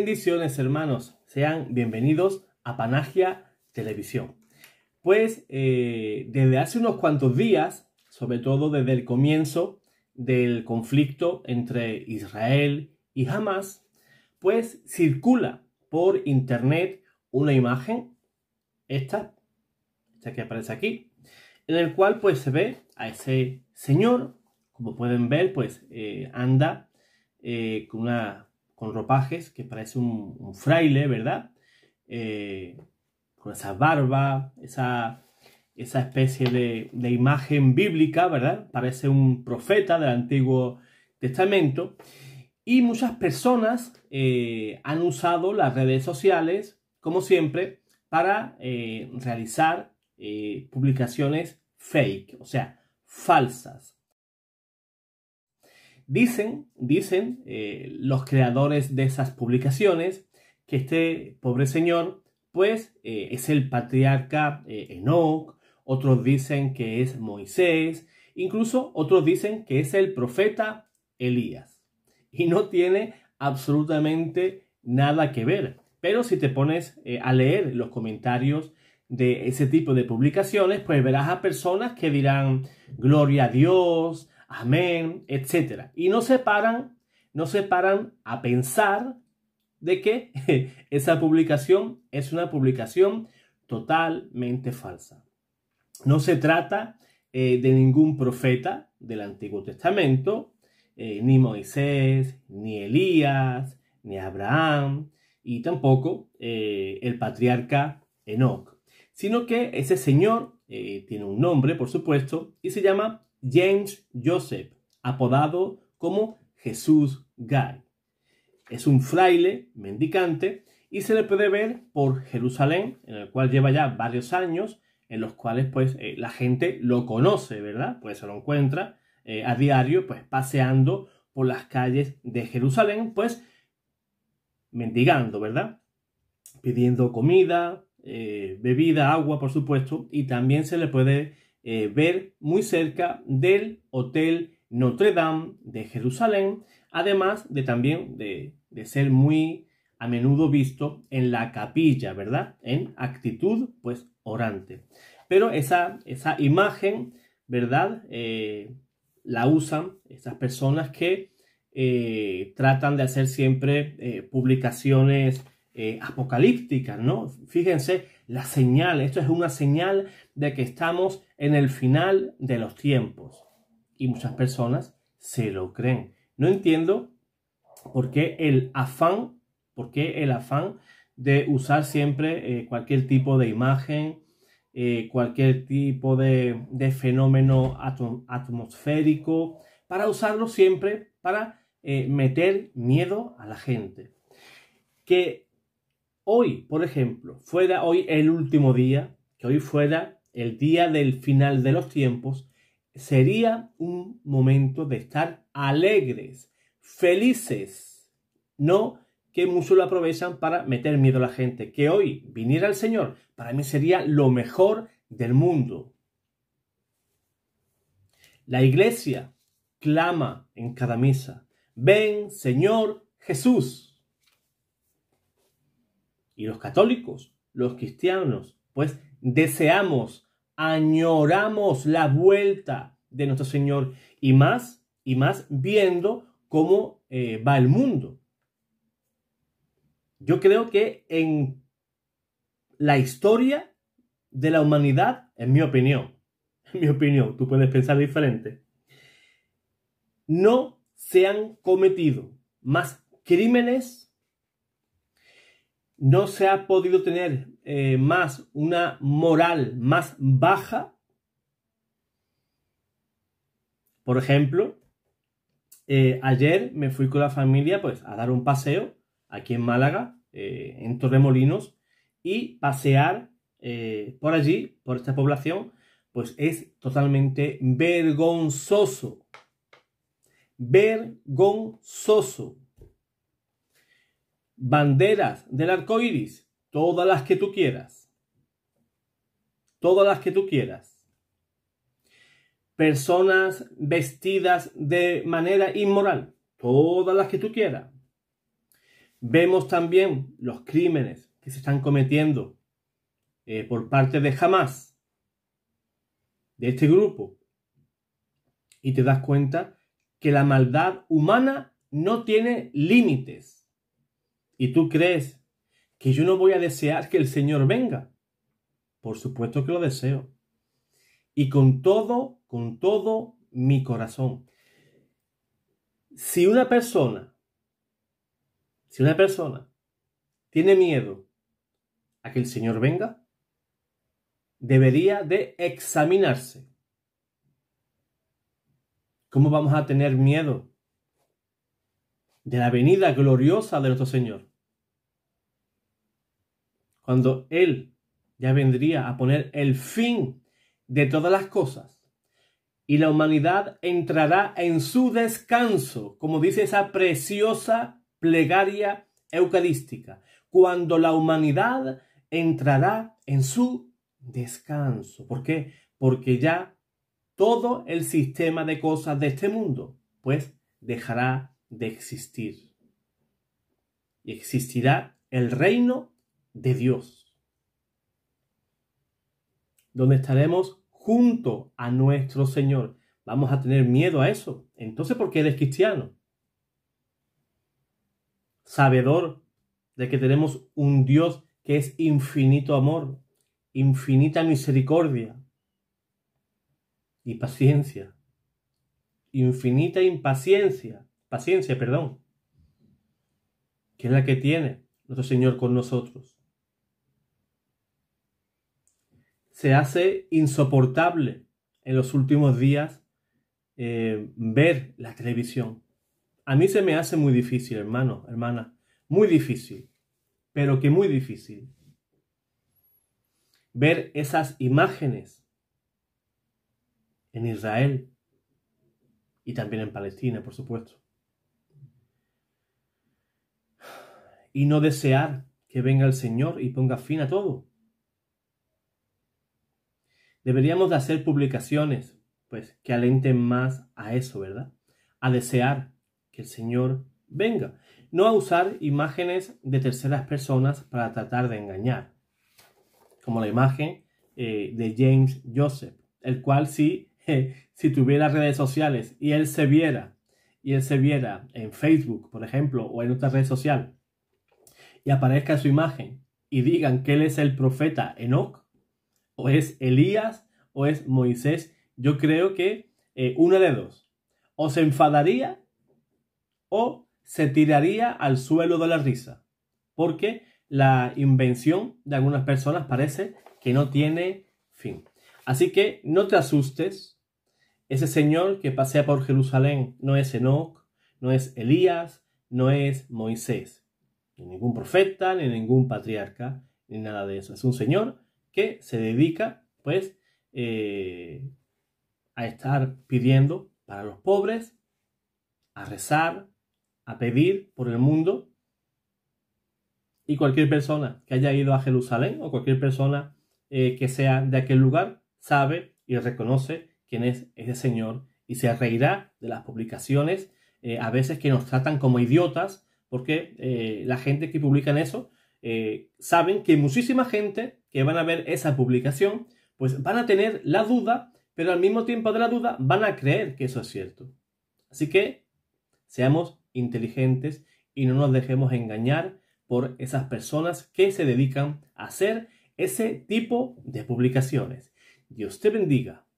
Bendiciones hermanos, sean bienvenidos a Panagia Televisión. Pues eh, desde hace unos cuantos días, sobre todo desde el comienzo del conflicto entre Israel y Hamas, pues circula por internet una imagen, esta, esta que aparece aquí, en el cual pues se ve a ese señor, como pueden ver, pues eh, anda eh, con una con ropajes, que parece un, fraile, ¿verdad? Eh, con esa barba, esa, esa especie de, imagen bíblica, ¿verdad? Parece un profeta del Antiguo Testamento. Y muchas personas eh, han usado las redes sociales, como siempre, para eh, realizar publicaciones fake, o sea, falsas. Dicen, dicen eh, los creadores de esas publicaciones que este pobre señor, pues, eh, es el patriarca eh, Enoch, otros dicen que es Moisés, incluso otros dicen que es el profeta Elías. Y no tiene absolutamente nada que ver. Pero si te pones a leer los comentarios de ese tipo de publicaciones, pues verás a personas que dirán, gloria a Dios, amén, etc. Y no se paran, no se paran a pensar de que esa publicación es una publicación totalmente falsa. No se trata eh, de ningún profeta del Antiguo Testamento, eh, ni Moisés, ni Elías, ni Abraham, y tampoco eh, el patriarca Enoch, sino que ese señor tiene un nombre, por supuesto, y se llama James Joseph, apodado como Jesús Guy, Es un fraile mendicante y se le puede ver por Jerusalén, en el cual lleva ya varios años, en los cuales pues eh, la gente lo conoce, ¿verdad? Pues se lo encuentra eh, a diario, pues paseando por las calles de Jerusalén, pues mendigando, ¿verdad? Pidiendo comida, eh, bebida, agua, por supuesto, y también se le puede eh, ver muy cerca del Hotel Notre Dame de Jerusalén, además de también de, ser muy a menudo visto en la capilla, ¿verdad? En actitud, pues, orante. Pero esa, esa imagen, ¿verdad? Eh, la usan esas personas que eh, tratan de hacer siempre publicaciones eh, apocalíptica, ¿no? Fíjense la señal, esto es una señal de que estamos en el final de los tiempos. Y muchas personas se lo creen. No entiendo por qué el afán, por qué el afán de usar siempre eh, cualquier tipo de imagen, eh, cualquier tipo de, fenómeno atmosférico, para usarlo siempre para meter miedo a la gente. Que hoy, por ejemplo, fuera hoy el último día, que hoy fuera el día del final de los tiempos, sería un momento de estar alegres, felices, no que muchos lo aprovechan para meter miedo a la gente. Que hoy viniera el Señor, para mí sería lo mejor del mundo. La iglesia clama en cada misa, ven Señor Jesús y los católicos, los cristianos, pues deseamos, añoramos la vuelta de nuestro Señor y más y más viendo cómo eh, va el mundo. Yo creo que en la historia de la humanidad, en mi opinión, en mi opinión, tú puedes pensar diferente, no se han cometido más crímenes no se ha podido tener eh, más una moral más baja. Por ejemplo, eh, ayer me fui con la familia pues, a dar un paseo aquí en Málaga, eh, en Torremolinos, y pasear por allí, por esta población, pues es totalmente vergonzoso. Vergonzoso banderas del arco iris, todas las que tú quieras. Todas las que tú quieras. Personas vestidas de manera inmoral, todas las que tú quieras. Vemos también los crímenes que se están cometiendo eh, por parte de jamás de este grupo. Y te das cuenta que la maldad humana no tiene límites ¿Y tú crees que yo no voy a desear que el Señor venga? Por supuesto que lo deseo. Y con todo, con todo mi corazón. Si una persona, si una persona tiene miedo a que el Señor venga, debería de examinarse. ¿Cómo vamos a tener miedo de la venida gloriosa de nuestro Señor? cuando Él ya vendría a poner el fin de todas las cosas y la humanidad entrará en su descanso, como dice esa preciosa plegaria eucarística, cuando la humanidad entrará en su descanso. ¿Por qué? Porque ya todo el sistema de cosas de este mundo, pues dejará de existir. Y existirá el reino de Dios, donde estaremos junto a nuestro Señor. Vamos a tener miedo a eso. Entonces, ¿por qué eres cristiano? Sabedor de que tenemos un Dios que es infinito amor, infinita misericordia y paciencia. Infinita impaciencia, paciencia, perdón, que es la que tiene nuestro Señor con nosotros. se hace insoportable en los últimos días eh, ver la televisión. A mí se me hace muy difícil, hermano, hermana, muy difícil, pero que muy difícil. Ver esas imágenes en Israel y también en Palestina, por supuesto. Y no desear que venga el Señor y ponga fin a todo. Deberíamos de hacer publicaciones, pues, que alenten más a eso, ¿verdad? A desear que el Señor venga. No a usar imágenes de terceras personas para tratar de engañar, como la imagen eh, de James Joseph, el cual sí, si tuviera redes sociales y él se viera, y él se viera en Facebook, por ejemplo, o en otra red social, y aparezca su imagen y digan que él es el profeta Enoch, es Elías o es Moisés. Yo creo que eh, una de dos. O se enfadaría o se tiraría al suelo de la risa. Porque la invención de algunas personas parece que no tiene fin. Así que no te asustes. Ese señor que pasea por Jerusalén no es Enoch, no es Elías, no es Moisés, ni ningún profeta, ni ningún patriarca, ni nada de eso. Es un señor que se dedica pues eh, a estar pidiendo para los pobres, a rezar, a pedir por el mundo. Y cualquier persona que haya ido a Jerusalén o cualquier persona eh, que sea de aquel lugar sabe y reconoce quién es ese Señor y se reirá de las publicaciones eh, a veces que nos tratan como idiotas porque la gente que publica en eso saben que muchísima gente que van a ver esa publicación, pues van a tener la duda, pero al mismo tiempo de la duda van a creer que eso es cierto. Así que seamos inteligentes y no nos dejemos engañar por esas personas que se dedican a hacer ese tipo de publicaciones. Dios te bendiga.